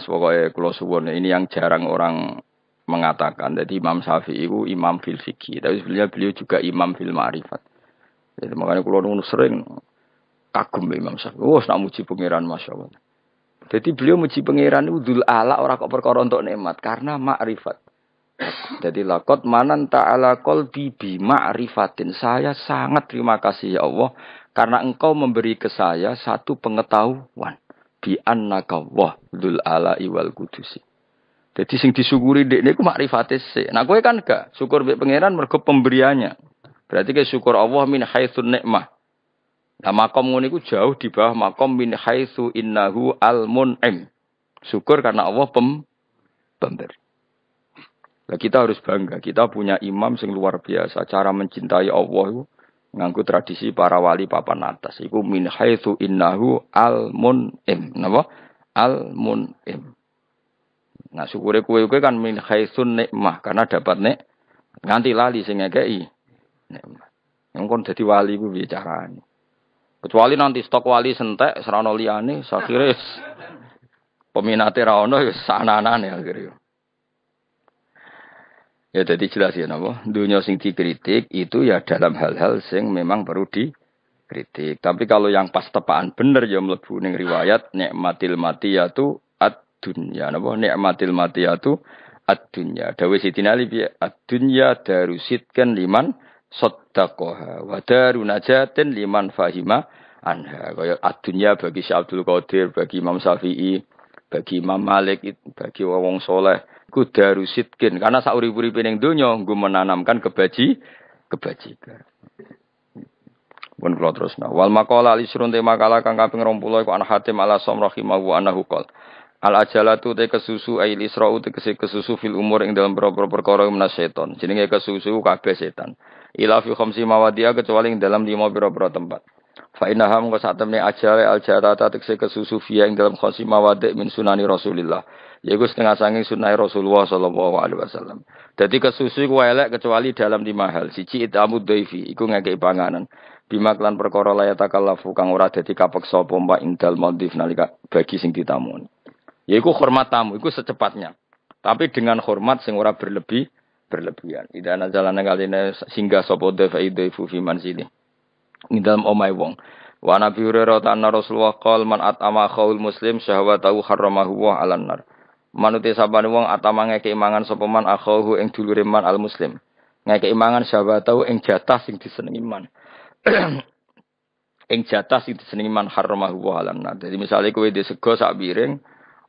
jelas pokoknya kalau suwon ini yang jarang orang mengatakan. Jadi Imam Syafi'i itu imam fil fikih, tapi sebenarnya beliau juga imam fil ma'rifat. Jadi makanya kalau nunggu sering kagum Imam Syafi'i. Wah, nak muji pangeran masya Allah. Jadi beliau muji pangeran itu dul ala orang kok perkara untuk nikmat karena ma'rifat. Jadi lakot manan ta'ala kol bibi ma'rifatin. Saya sangat terima kasih ya Allah karena engkau memberi ke saya satu pengetahuan bi annaka dul ala iwal kudusi. Jadi sing disyukuri dek niku makrifate sih. Nah gue kan gak syukur bi pangeran mergo pemberiannya. Berarti ke syukur Allah min haitsun nikmah. Nah makom ngono iku jauh di bawah makom min haitsu innahu al mun'im. Syukur karena Allah pem pemberi. Nah, kita harus bangga, kita punya imam sing luar biasa. Cara mencintai Allah nganggo tradisi para wali papan atas iku min haitsu innahu al mun'im napa al mun'im nah syukure kowe kowe kan min haitsun nikmah karena dapat nek nganti lali sing ngekeki nikmah yang kon dadi wali ku piye carane kecuali nanti stok wali sentek serana liyane sakire peminate ra ono wis sananane akhirnya Ya jadi jelas ya nopo. Dunia sing dikritik itu ya dalam hal-hal sing memang perlu dikritik. Tapi kalau yang pas tepaan bener ya mlebu ning riwayat nikmatil tu ad-dunya mati Nikmatil tu ad-dunya. Dawe Siti Ali piye? Ad-dunya darusitkan liman sodakoha wa daru najatin liman fahima anha kaya adunya bagi Syekh Abdul Qadir bagi Imam Syafi'i bagi Imam Malik bagi wawong soleh kudaru sitkin karena sauri-uripe pening dunyo gue menanamkan kebaji kebajikan. Pun terus terusna. Wal makalah lisrun te makalah kang kaping 20 iku an Hatim ala somrohi rahimahu anak qol. Al ajalatu te kesusu ail israu te kesusu fil umur ing dalam beberapa perkara menas jadi nggak kesusu kabe setan. ilafi khomsi mawadia kecuali ing dalam lima beberapa tempat. Fa inna mung sak temne ajale al jarata tiksi kesusu fi ing dalam khamsi min sunani Rasulillah. Yaitu setengah sanging sunnah Rasulullah sallallahu alaihi wasallam. Jadi kesusui iku elek kecuali dalam lima hal. Siji amu dhaifi iku ngekeki panganan. Bima klan perkara layatakallafu kang ora dadi kapeksa apa mbak indal maldif nalika bagi sing ditamoni. Yaiku hormat tamu iku secepatnya. Tapi dengan hormat sing ora berlebih berlebihan. Ida jalan kaline singgah sapa dhaifi dhaifu fi manzili. Ing dalam omai wong. Wa Nabi Hurairah Rasulullah qol man at'ama khaul muslim syahwatahu harramahu wa 'alan nar manuti saban wong atama ngeke mangan sopeman akhohu ing dulure man al muslim imangan mangan tahu ing jatah sing disenengi man ing jatah sing disenengi man haramahu wa alam nah jadi misalnya kowe di sego sak piring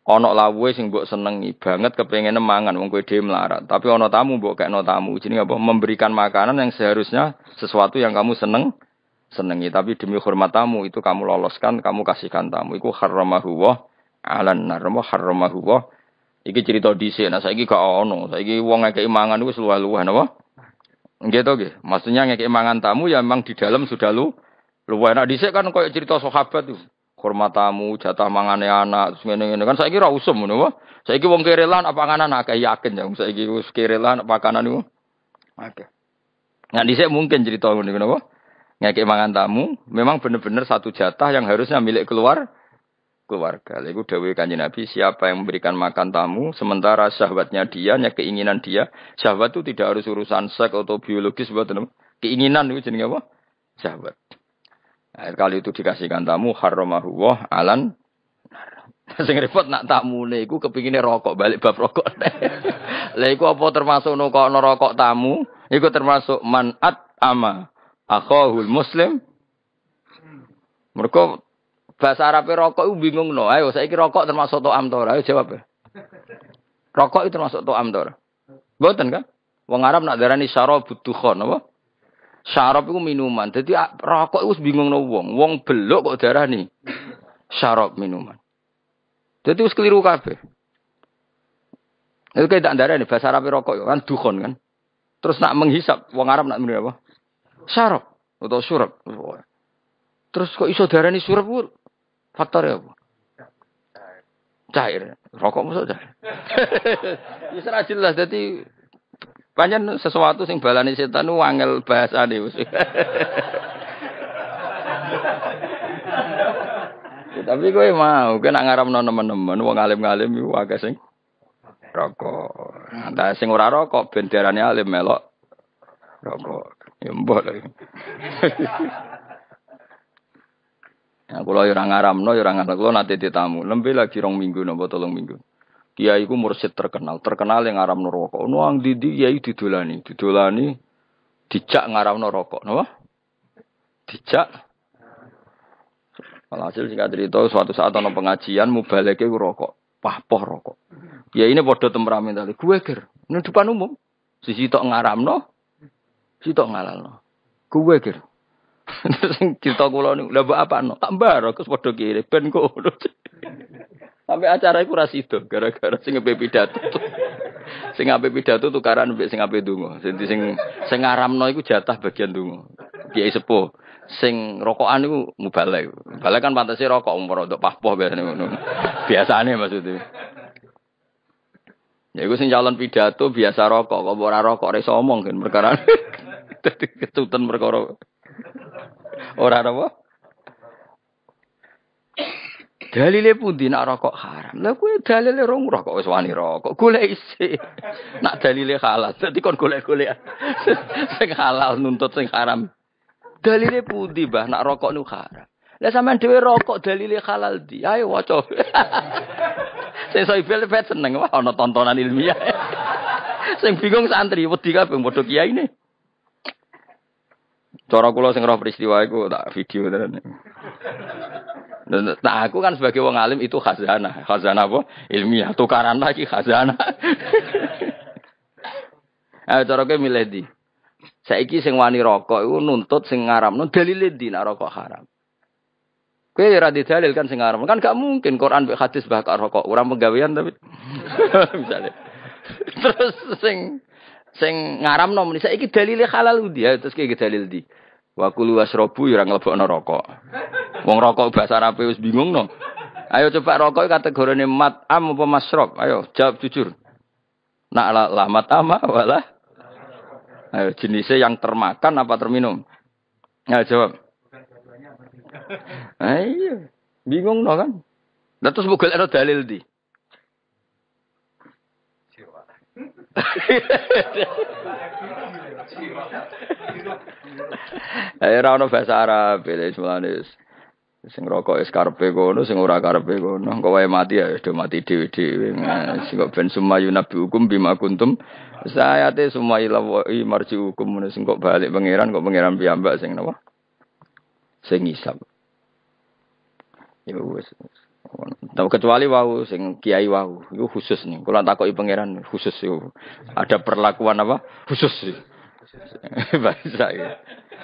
ana lawuhe sing mbok senengi banget kepengen mangan wong kowe dhewe melarat tapi ono tamu mbok ono tamu jenenge apa memberikan makanan yang seharusnya sesuatu yang kamu seneng senengi tapi demi hormat tamu itu kamu loloskan kamu kasihkan tamu iku haramahu wa alan narmo Iki cerita dhisik, nah saiki gak ono. Saiki wong ngekeki mangan wis luwih-luwih napa? Nggih to nggih. Maksudnya ngekeki mangan tamu ya memang di dalam sudah lu luwih Nah dhisik kan kau cerita sahabat tuh. Hormat tamu, jatah mangane anak, terus ngene-ngene kan saiki ra usum ngono Saiki wong kerelan apa panganan akeh yakin ya Saya saiki wis kerelan apa panganan niku. Oke. Nah dhisik mungkin cerita ngono wah, Ngekeki mangan tamu memang bener-bener satu jatah yang harusnya milik keluar keluarga. Lalu Dawe kanji Nabi, siapa yang memberikan makan tamu, sementara sahabatnya dia, hanya keinginan dia, sahabat itu tidak harus urusan seks atau biologis, buat keinginan itu jenis apa? sahabat. Nah, kali itu dikasihkan tamu, haramahu wah alan. Sing repot nak tamu iku kepinginnya rokok balik bab rokok. Lalu apa termasuk nukokno rokok tamu? Iku termasuk manat ama akhahul muslim. Mereka Bahasa Arabe rokok itu bingung no. Ayo saya kira rokok termasuk to'am amtor, Ayo jawab ya. Rokok itu termasuk to'am amtor, Boten kan? Wong Arab nak darani syarab kon, apa? Syarab itu minuman. Jadi ah, rokok itu bingung no wong. Wong belok kok darani syarab minuman. Jadi harus keliru kafe. Itu kayak tak darani bahasa Arab rokok kan dukhon kan. Terus nak menghisap wong Arab nak minum apa? Syarab atau surab. Terus kok iso ini surab ya ya Cair. Rokok masuk cair. Wis ya, serah jelas jadi banyak sesuatu sing balani setan wangel bahasa nih tapi gue mau gue nak ngaramno nemen-nemen mau alim-alim gue agak sing rokok. Nah, sing ora rokok bentirannya alim melok rokok. Ya mbok Ya, kalau ya orang no, orang ngaramno, ya kalau nanti ditamu, lebih lagi rong minggu, nopo tolong minggu. Kiai ku mursid terkenal, terkenal yang ngaramno rokok. Nuang didi kiai didolani, didolani, dijak ngaramno rokok, nopo? Dijak. Alhasil singkat cerita, suatu saat ono pengajian, mubaleke ku rokok, pahpoh rokok. Ya ini bodoh temperamen tadi, gue ger, ini depan umum. Si sitok ngaramno, sitok ngalalno. Gue ger, Terus sing cerita kula niku lha apa no? Tak barokus padha kiri ben kok. Sampai acara iku ra sida gara-gara sing ngepe pidato. sing ape pidato tukaran mbek sing ape donga. Sing sing sing ngaramno iku jatah bagian donga. Kiai sepuh. sing rokokan niku mubalek. Mubalek kan pantese rokok umur untuk pahpoh biasane ngono. Biasane maksudnya. Ya iku sing calon pidato biasa rokok, kok ora rokok ora iso omong kan perkara. Dadi ketutan perkara. Ora apa? Dalile pundi nak rokok haram? Lah kuwi dalile rong rokok wis wani rokok. Golek isi. Nak dalile halal, dadi kon golek-golek. sing halal nuntut sing haram. Dalile pundi, Mbah, nak rokok nu haram? Lah sampean dhewe rokok dalile halal di. Ayo waca. sing soi fet seneng wah ana tontonan ilmiah. sing bingung santri wedi kabeh padha kiyaine. Cara kula sing roh peristiwa iku tak video tenan. Nah, aku kan sebagai wong alim itu khazanah. Khazanah apa? Ilmiah. Tukaran lagi khazanah. Ayo cara kowe milih di. Saiki sing wani rokok iku nuntut sing Nun dalile di nek rokok haram. Kowe ora dalil kan sing haram. Kan gak mungkin Quran mbek hadis bakar rokok. Ora penggawean tapi. Misalnya. Terus sing sing ngaramno muni saiki dalile halal ya terus kayak gitu dalil di. Wa kulu wasrobu ya nglebokno rokok. Wong rokok bahasa Arab wis bingung no. Ayo coba rokok kategorine mat am apa masrok Ayo jawab jujur. Nak lah, mat matama ah, wala. Ayo jenisnya yang termakan apa terminum? Ayo jawab. Ayo bingung no kan. Nah, terus bukan ada dalil di. Eh ora ono bahasa Arab, wis mulane sing rokok es karepe kono sing ora karepe kono engko wae mati ya do mati dhewe-dhewe nah, sing kok ben sumayu nabi hukum bima kuntum sayate sumayu lawi marji hukum ngono nah, sing kok balik pangeran kok pangeran piyambak sing napa sing ngisap ya wis Tahu kecuali wau sing kiai wau, itu khusus nih. Kalau kau pangeran khusus itu ada perlakuan apa? Khusus. sih Bahasa ya.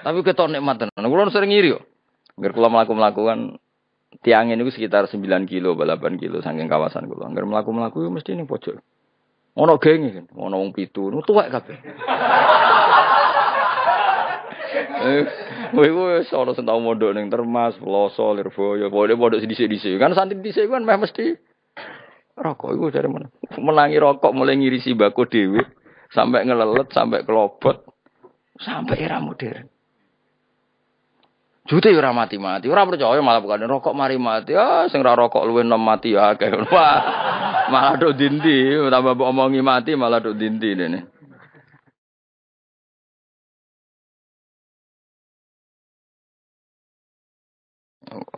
Tapi ketok nikmat tenan. Kulo sering ngiri yo. Ngger kula melaku mlakukan tiang ini sekitar 9 kilo, 8 kilo saking kawasan kula. Ngger melaku mlaku mesti ini pojok. Ono geng, gitu. ono wong pitu, nu tuwek kabeh. Eh, kowe kowe wis ana sing neng termas, ning Termas, ya, boleh, pokoke mondok dhisik-dhisik. Kan santri dhisik kan mah mesti rokok itu dari mana? Menangi rokok mulai ngirisi baku dhewe sampai ngelelet, sampai kelobot, sampai era modern. Jute ora mati-mati, ora percaya malah bukan rokok mari mati. Ah, sing ora rokok luwih nom mati ya akeh. Malah do dindi, tambah omongi mati malah do dindi ini.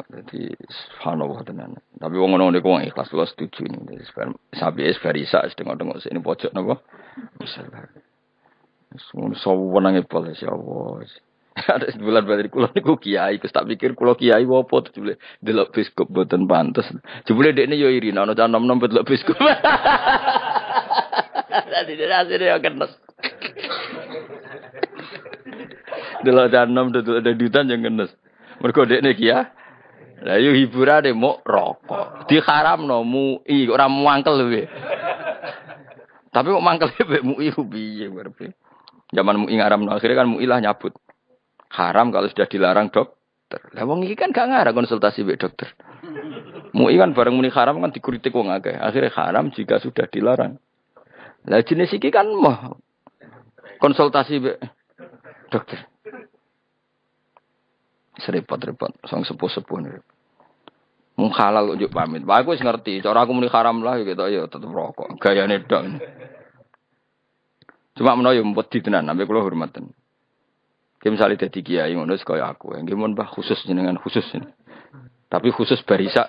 Jadi subhanallah tenan. Tapi wong ngono niku wong ikhlas kula setuju ini. Jadi, Sapi es barisa setengok-tengok sini pojok napa? Misalnya. Sun sawenang e polis ya Allah. Ada sebulan berarti kula niku kiai, terus tak pikir kula kiai opo to jebule delok biskop boten pantes. Jebule dekne yo iri ana jangan nom-nom delok biskop. dia dirasine dia kenes. Delok cah nom delok dedutan yo Mereka dek dekne kiai lah yo hiburane mau rokok. Diharamno MUI ora mangkel kowe. Tapi kok mangkel mbek MUI ku piye berarti? Zaman MUI ngaramno akhirnya kan mu lah nyabut. Haram kalau sudah dilarang dokter. Lah wong iki kan gak konsultasi be dokter. MUI kan bareng muni haram kan dikritik wong akeh. Akhirnya haram jika sudah dilarang. Lah jenis iki kan mau konsultasi be dokter. Serepot-repot, sang sepuh-sepuh. Mung halal ujuk pamit. Pak aku ngerti, cara aku muni haram lah gitu ya tetep rokok. Gayane dong. Cuma menawa yo mbet tenan, ambek kula hormaten. Ki misale dadi kiai ngono kaya aku. Nggih mun Mbah khusus jenengan khusus ini. Tapi khusus barisa.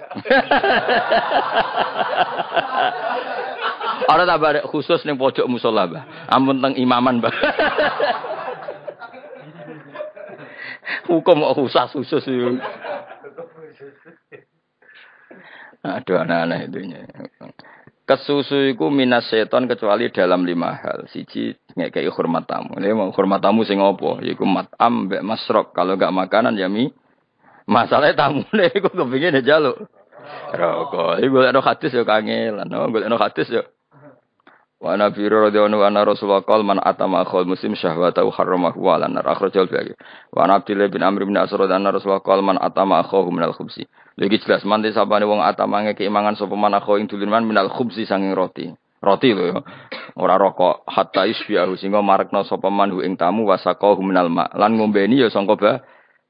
Ora bare khusus ning pojok musola, Mbah. Ampun teng imaman, Mbah. Hukum kok khusus khusus yo. Aduh aneh-aneh itunya. Kesusuiku minas seton kecuali dalam lima hal. Siji ngekei hormat tamu. Ini mau hormat tamu sing opo. Yaiku matam mbek masrok. Kalau gak makanan ya mi. Masalahnya tamu nih. Gue kepingin ya jaluk. Rokok. Ini gue ada hadis ya kangelan. Oh, gue ada hadis ya. Wa Nabi radhiyallahu anhu anna Rasulullah qala man atama akhul muslim syahwatahu harramahu wa lan nar akhrajal bi Wa Nabi Abdullah bin Amr bin Asrad anna Rasulullah qala man atama akhahu minal khubsi. Lagi jelas man sabane wong atamange keimangan sapa man akho ing duliman minal khubsi sanging roti. Roti lho ya. Ora rokok hatta isbiahu sehingga marekno sapa man ing tamu wasaqahu minal ma. Lan ngombeni ya sangka ba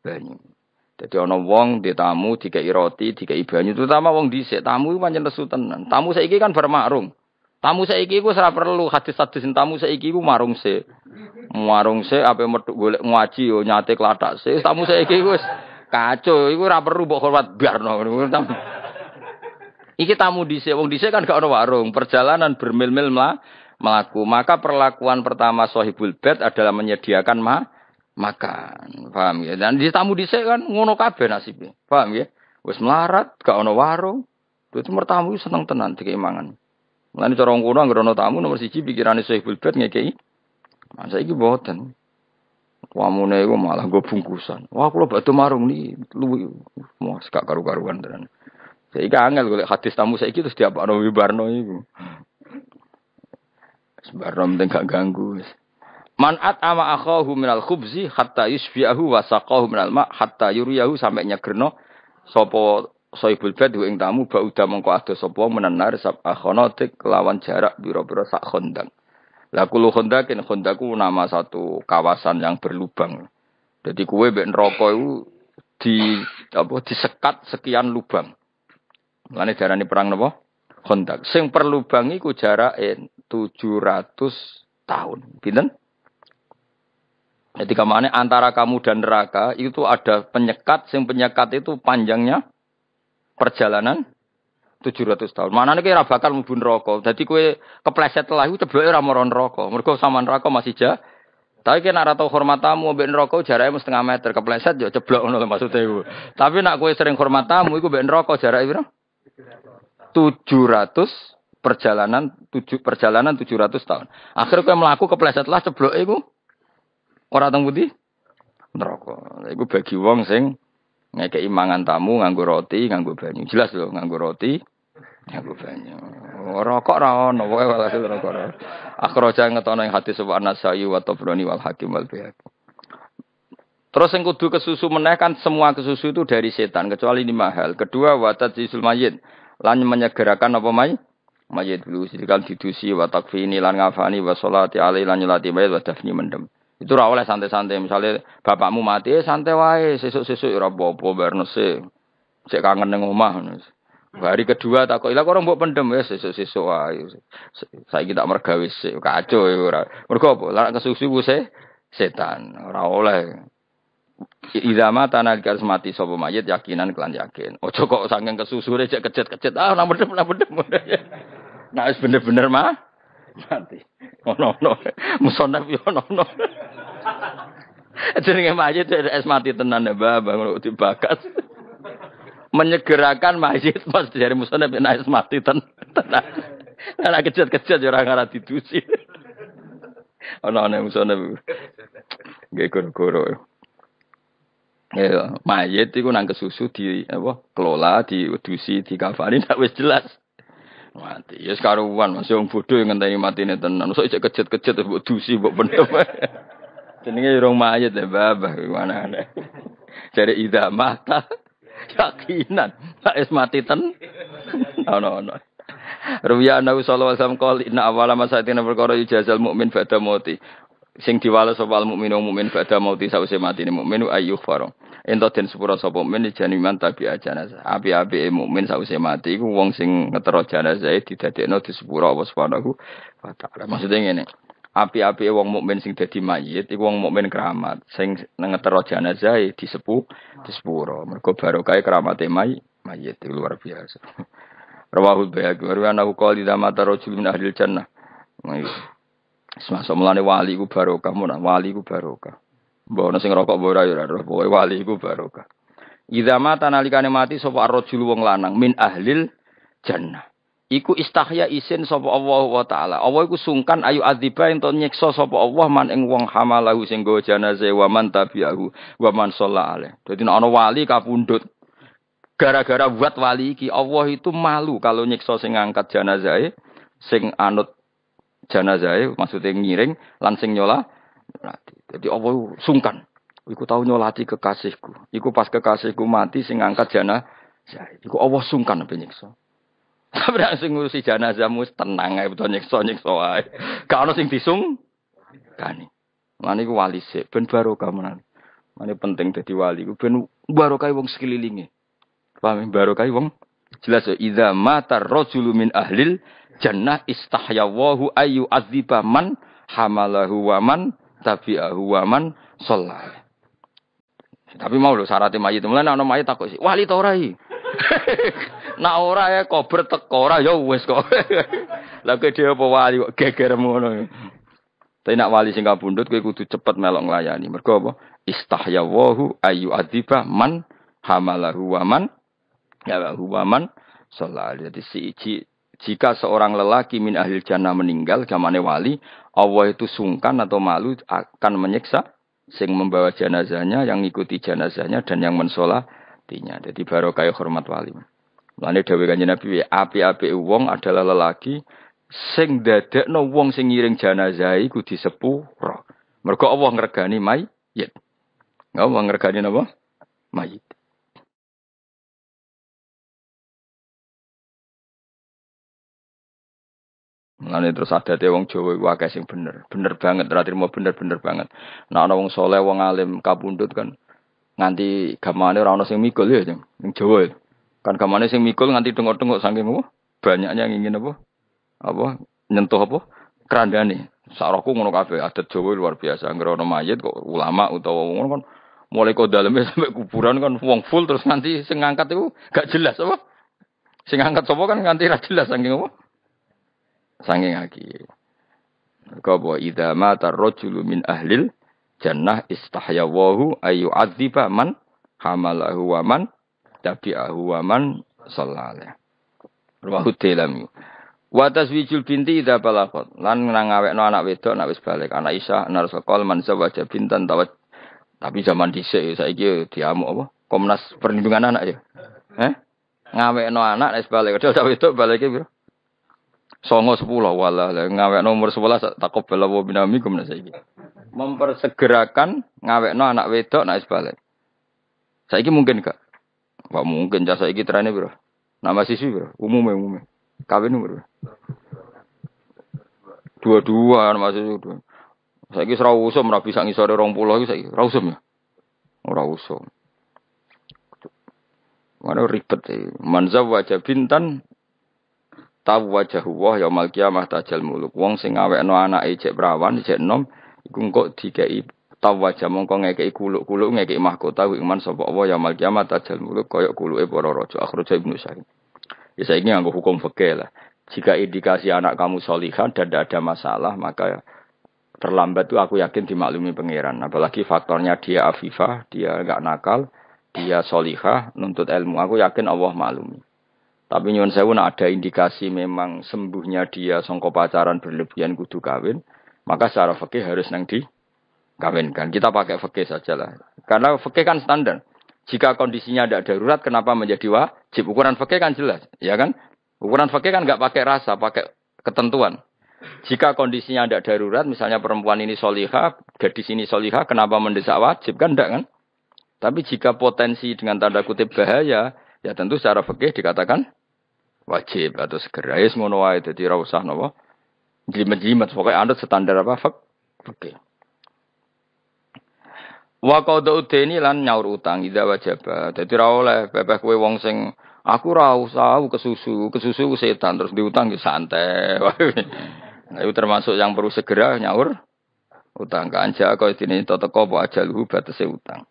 banyu. Jadi ana wong di tamu dikei roti, dikei banyu, terutama wong dhisik, tamu pancen nesu tenan. Tamu saiki kan bermakrung. Tamu saiki iku ora perlu hadis-hadis tamu saiki iku marung se. Marung se ape metu golek ngaji yo nyate klathak se. Tamu saiki iku wis kacau, iku ora perlu mbok hormat biarno. Iki tamu dhisik, wong dhisik kan gak ono warung, perjalanan bermil-mil lah, melaku. Maka perlakuan pertama sohibul bed adalah menyediakan ma makan. Paham ya? Dan di tamu dhisik kan ngono kabeh nasibnya. Paham ya? Wis melarat, gak ono warung. Duit mertamu seneng tenan keimangan. Nanti cara wong kuno anggere tamu nomor siji pikirane Sohibul Bait ngekeki. Nah, Masa iki boten. Wamune iku malah gue bungkusan. Wah kula badhe marung ni lu mos gak karu-karuan tenan. Saiki angel golek hadis tamu saiki terus diapakno Wibarno iku. Sembarno mending gak ganggu wis. Man at'ama akhahu minal khubzi hatta yusfiahu wa saqahu minal ma hatta yuriyahu sampai nyegerno sopo Soibul badu ing tamu udah mongko ada sopo menenar sab akhonotik lawan jarak biro-biro sak kondang. Lah kulo ini kondaku nama satu kawasan yang berlubang. Jadi kue mbek rokok itu di apa disekat sekian lubang. Mulane darani perang nopo, kondak. Sing per jarak iku tujuh 700 tahun. Binten? Jadi kemana antara kamu dan neraka itu ada penyekat, sing penyekat itu panjangnya perjalanan 700 tahun. Mana nih kira bakal mubun rokok. Jadi kue kepleset lah itu cebloke ya rokok. rokok. Mergo sama neraka masih jah. Tapi kena ratau hormatamu, hormat tamu mbek neraka jaraknya mesti setengah meter kepleset ya ceblok nol maksudnya ibu. Tapi nak kue sering hormat tamu iku mbek neraka jaraknya 700 perjalanan tujuh perjalanan 700 tahun. Akhirnya kue melaku kepleset lah ceblok ibu. Orang teng di Neraka. Ibu bagi uang sing ngekei keimangan tamu nganggo roti nganggo banyu jelas loh nganggo roti nganggo banyu rokok ra ono pokoke walhasil rokok ra akhraja ngetono hati sebuah anak sayu atau tabrani wal hakim wal pihak Terus yang kudu kesusu menekan semua kesusu itu dari setan kecuali ini mahal. Kedua watat jisul mayit lan menyegerakan apa mayit? Mayit dulu sidikan didusi fini lan ngafani wasolati alilanyulati alai lan nyulati mayit mendem. Itu ora oleh santai-santai. Misalnya bapakmu mati, eh, santai wae, sesuk-sesuk ya ora apa-apa bernese. Sik kangen ning omah. Hari kedua takut, ilah orang buat pendem ya, sesuk-sesuk wae. Saya kita mergawe sik kacau ya ora. Mergo apa? Lah kesusu se eh, setan, ora oleh. Idza tanah nalika mati mayit yakinan kelan yakin. Ojo kok saking kesusu rejek kejet-kejet. Ah, nomor dem, nomor dem. Nah, bener-bener mah Mati. Ono-ono. Musonaf yo ono-ono. Jenenge mayit es mati tenan ya bangun ngono dibakas. Menyegerakan mayit pas dari musonaf nek es mati tenan. Ana kecil-kecil ora ya ngara didusi. Ono-ono musonaf. Nggih goro-goro. Eh, ya, mayit itu nang kesusu di apa kelola, di di dikafani tak wis jelas. mati. Ya sekaruan masih orang bodoh yang ngenteni mati ini tenan. Masa ijek kejet-kejet dusi, buat pendem. Jadi orang mayat ya, babah. Gimana aneh. Jadi idah mata, yakinan. Tak is mati ten. No, no, no. Rubiyah Nabi Sallallahu Alaihi Wasallam kali ina awalah masa itu nabi perkara yujazal mukmin fadah mati. sing diwales sapa al mukminu mukmin badha mauti sause ne mukminu ayu faro ento den sepura sapa mukmin iman tabi janazah api-api mukmin sause mati iku wong sing ngetro janazah didadekno sepura apa subhanahu wa taala maksude ngene api-api wong mukmin sing dadi mayit iku wong mukmin keramat sing ngetero janazah ya di sepura mergo barokah keramate mayit mayit itu luar biasa Rawahul bea wa rawahu qali mata rajul min ahli jannah Semasa mulane wali ku barokah, mun wali ku barokah. Mbok ana sing rokok mbok ora ya ora, pokoke wali ku barokah. Idza mata nalikane mati sapa ar-rajul wong lanang min ahlil jannah. Iku istahya isin sapa Allah wa taala. Allah iku sungkan ayu adziba ento nyiksa sapa Allah man ing wong hamalahu sing go janaze wa man tabi'ahu wa man shalla Dadi ana wali kapundhut gara-gara buat wali iki Allah itu malu kalau nyiksa sing ngangkat janazahe sing anut zai, maksudnya ngiring lan nyola nyolati. Jadi Allah sungkan. Iku tahu nyolati kekasihku. Iku pas kekasihku mati sing angkat jana. Iku Allah sungkan apa nyiksa. Tapi sing ngurusi jenazahmu tenang ae betul nyiksa nyiksa ae. Gak ono sing disung kani. Mane iku wali sik ben barokah menan. Mane penting jadi wali iku ben barokah wong sekelilingnya. Paham barokah wong jelas ya idza mata rajulu min ahlil jannah istahyawahu ayu azibaman hamalahu waman tabi'ahu waman man Tapi mau lho syaratnya mayit. Mulai nana mayit takut sih. Wali torai. ora ora ya kober teko ora ya wis kok. Lah kowe dhewe apa wali kok gegermu ngono. Tapi nak wali sing kabundut kowe kudu cepet melok nglayani. Mergo apa? Istahyawahu ayu adziba man hamalahu wa man ya wa man sallallahu. Jadi si iji jika seorang lelaki min ahli jannah meninggal zamane wali, Allah itu sungkan atau malu akan menyiksa sing membawa jenazahnya, yang ngikuti jenazahnya dan yang mensolatinya. Jadi barokah ya, hormat wali. Mulane dawuh Kanjeng Nabi, api-api wong adalah lelaki sing dadekno wong sing ngiring jenazah iku disepuro. Mergo Allah ngregani mayit. Allah ngregani napa? Mayit. Mulane terus adate wong Jawa iku akeh sing bener, bener banget, ra mau bener-bener banget. nah ana wong wong alim kabundut kan nganti gamane ora ana sing mikul ya sing Jawa. Ya. Kan gamane sing mikul nganti tengok-tengok saking apa? Banyaknya ingin apa? Apa nyentuh apa? Kerandane. Saraku ngono kabeh adat Jawa luar biasa. Ngrono mayit kok ulama utawa wong kan mulai kok sampai kuburan kan wong full terus nganti sing ngangkat itu gak jelas apa? Sing ngangkat sapa kan nganti ra jelas saking apa? Sangking aki. Kau bawa idza mata rojulumin min ahlil jannah istahyawahu ayu adziba man hamalahu wa tapi tabi'ahu wa man sallallahu Ruwahu dalam. Wa binti ida balakot. Lan no anak wedok nak wis balik. Anak Isa anar sekol man sawaja bintan tawat. Tapi zaman dhisik saiki diamuk apa? Komnas perlindungan anak ya. Eh? no anak wis balik. Padahal itu baliknya. piro? songo sepuluh walah ngawek nomor sebelas takut belawo binamikum saiki mempersegerakan ngawek no anak wedok naik sebalik saiki mungkin gak Wah mungkin jasa iki trennya bro nama sisi bro umumnya umumnya kawin bro dua-dua nama sisi dua saya ora usum ora bisa ngisore 20 iku saya ora usum ya ora usum Mana ribet ya. manza wajah bintan tahu wajah Allah ya mal kiamah tajal muluk wong sing no anake jek prawan jek nom iku engko dikeki tahu wajah mongko ngekeki kuluk-kuluk ngekeki mahkota iman sapa Allah ya mal kiamah tajal muluk koyo kuluke para raja akhraja Ibnu Sa'id ya saiki nganggo hukum fikih lah jika indikasi anak kamu solihan dan tidak ada masalah maka terlambat itu aku yakin dimaklumi pangeran apalagi faktornya dia afifah dia gak nakal dia solihah nuntut ilmu aku yakin Allah maklumi tapi nyuwun sewu nak ada indikasi memang sembuhnya dia songko pacaran berlebihan kudu kawin, maka secara fakih harus nang di kawinkan. Kita pakai fakih saja lah. Karena fakih kan standar. Jika kondisinya tidak darurat, kenapa menjadi wajib? Ukuran fakih kan jelas, ya kan? Ukuran fakih kan nggak pakai rasa, pakai ketentuan. Jika kondisinya tidak darurat, misalnya perempuan ini solihah, gadis ini solihah, kenapa mendesak wajib? Kan enggak kan? Tapi jika potensi dengan tanda kutip bahaya, ya tentu secara fakih dikatakan wajib atau segera ya semono wae dadi usah nawa jimat-jimat pokoknya anut standar apa fak oke Wakau qada ini lan nyaur utang ida wajib dadi ora oleh pepeh kowe wong sing aku ke usah kesusu kesusu setan terus diutang di santai nah, itu termasuk yang perlu segera nyaur utang kanja kau ini toto kopo aja luhu batasi utang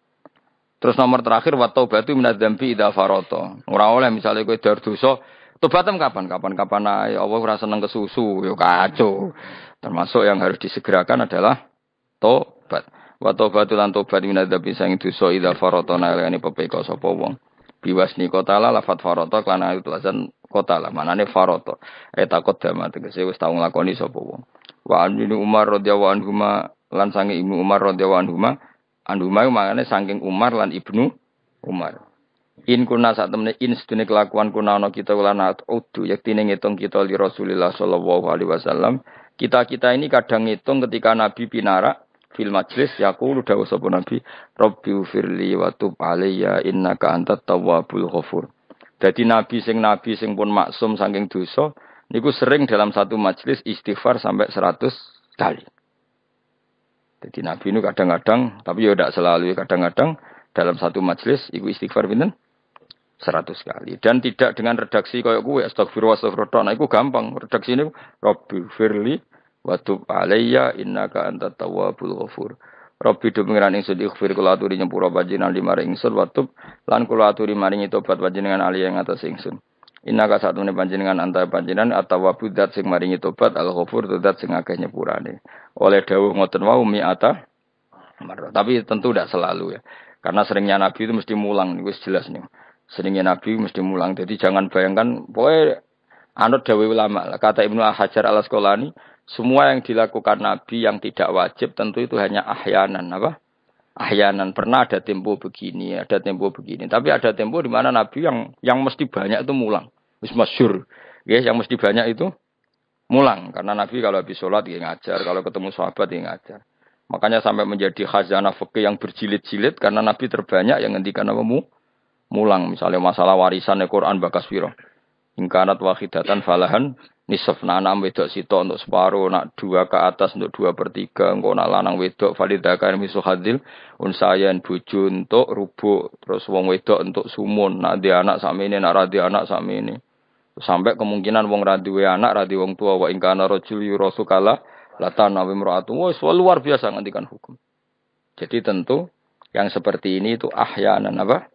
Terus nomor terakhir waktu batu minat dampi ida faroto. Ora oleh misalnya kowe dar duso Tobatem kapan? Kapan-kapan ae Allah ora seneng kesusu, ya kacau. Termasuk yang harus disegerakan adalah tobat. Wa tobatul lan tobat adzabi sing dosa idza faratona lene pepeka sapa wong. Biwasni kotala lafat farata lan alasan kotala manane faroto? Eta eh, kodama tegese wis tau nglakoni sapa wong. Wa Ibnu Umar radhiyallahu anhu lan sange Ibnu Umar radhiyallahu anhu anhu mau mangane saking Umar lan Ibnu Umar. In kuna saat temen in setune kelakuan kuna ono kita ulana yak tine ngitung kita li Rasulillah sallallahu alaihi wasallam. Kita-kita ini kadang ngitung ketika Nabi pinara fil majlis ya aku udah sapa Nabi, Robbiu firli wa inna alayya innaka antat tawwabul ghafur. Dadi nabi sing nabi sing pun maksum saking dosa niku sering dalam satu majlis istighfar sampai 100 kali. Jadi Nabi ini kadang-kadang, tapi ya selalu, kadang-kadang dalam satu majlis iku istighfar binten seratus kali dan tidak dengan redaksi kayak gue astagfirullah astagfirullah nah itu gampang redaksi ini Robbi firli watub alayya ka anta Tawabul ghafur Robbi do pengiran sedih ikhfir kula aturi bajinan panjenengan limare ingsun watub lan kula aturi maringi tobat panjenengan ali yang atas ka satu satune panjenengan antara panjenengan atau wabudat sing maringi tobat al ghafur tobat sing akeh nyepurane oleh dawuh ngoten wau mi'ata tapi tentu tidak selalu ya karena seringnya nabi itu mesti mulang wis jelas nih Seningnya Nabi mesti mulang. Jadi jangan bayangkan, boy anut Dewi ulama. Kata Ibnu Al Hajar al Asqalani, semua yang dilakukan Nabi yang tidak wajib tentu itu hanya ahyanan apa? Ahyanan pernah ada tempo begini, ada tempo begini. Tapi ada tempo di mana Nabi yang yang mesti banyak itu mulang. Wis masyur. Yes, ya, yang mesti banyak itu mulang karena Nabi kalau habis sholat dia ya ngajar, kalau ketemu sahabat dia ya ngajar. Makanya sampai menjadi khazanah fikih yang berjilid-jilid karena Nabi terbanyak yang ngendikan apa mu mulang misalnya masalah warisan Quran bakas piro ingkarat wahidatan falahan nisaf nanam wedok sito untuk separuh nak dua ke atas untuk dua per tiga engkau nak lanang wedok validakan misu hadil unsayan buju untuk rubuk terus wong wedok untuk sumun nak di anak sami ini nak radi anak sami ini sampai kemungkinan wong radue anak radi wong tua wa ingkana rojul yurosukala latan awim roatu wah luar biasa ngantikan hukum jadi tentu yang seperti ini itu ahyanan apa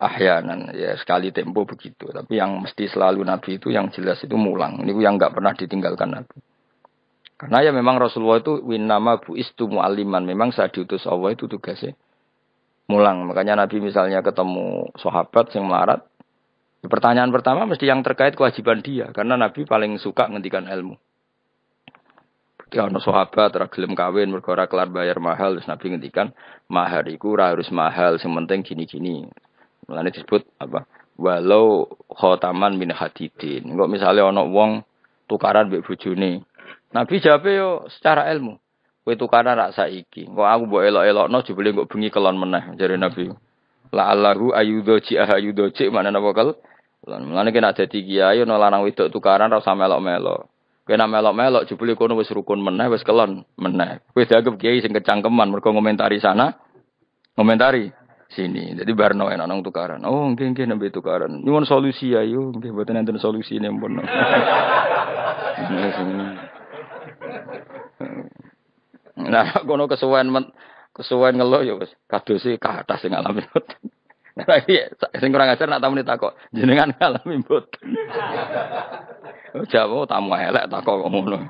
ahyanan ya sekali tempo begitu tapi yang mesti selalu nabi itu yang jelas itu mulang ini yang nggak pernah ditinggalkan nabi karena ya memang Rasulullah itu win nama bu istu mu'aliman memang saya diutus Allah itu tugasnya mulang makanya nabi misalnya ketemu sahabat yang melarat ya pertanyaan pertama mesti yang terkait kewajiban dia karena nabi paling suka ngendikan ilmu ketika ada sahabat ragilim kawin bergora kelar bayar mahal terus nabi ngendikan mahar harus mahal sementing penting gini-gini Mulane disebut apa? Walau khotaman min hadidin. Enggak misalnya ono wong tukaran mbek bojone. Nabi jawab yo secara ilmu. Kowe tukaran rak saiki. Enggak aku mbok elok-elokno jebule enggak bengi kelon menah jadi Nabi. La Allahu ayudho ji ayudho ci mana napa kel? Mulane kena dadi kiai ono lanang wedok tukaran ora usah melok-melok. Kena melok-melok jebule kono wis rukun meneh, wis kelon meneh. Kowe dianggap kiai sing kecangkeman mergo ngomentari sana. komentari sini. Jadi barno enak nong tukaran. Oh, enggak enggak nabi tukaran. Nyuwun solusi ayo yo, buat mboten enten solusi ini pun. Nah, kono kesuwen kesuwen ngelo yo ya, wis. Kadose kathah sing ngalami mboten. Nah, iya, sing kurang ajar nak nita kok jenengan ngalami mboten. Oh, Jawa oh, tamu elek takok ngono.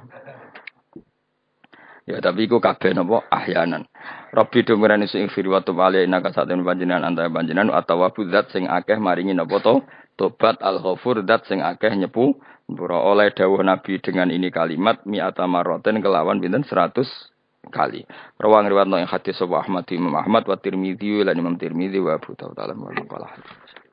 Ya tapi iku kabeh napa ahyanan. Rabbi dungurani sing firu wa tub alai innaka satun panjenengan antara panjenengan atawa budzat sing akeh maringi napa to tobat al ghafur dat sing akeh nyepu pura oleh dawuh Nabi dengan ini kalimat mi'ata roten kelawan pinten 100 kali. Rawang riwayat yang hadis Abu Ahmad Imam Ahmad wa Tirmidzi lan Imam Tirmidzi wa Abu Dawud al-Mu'allaq.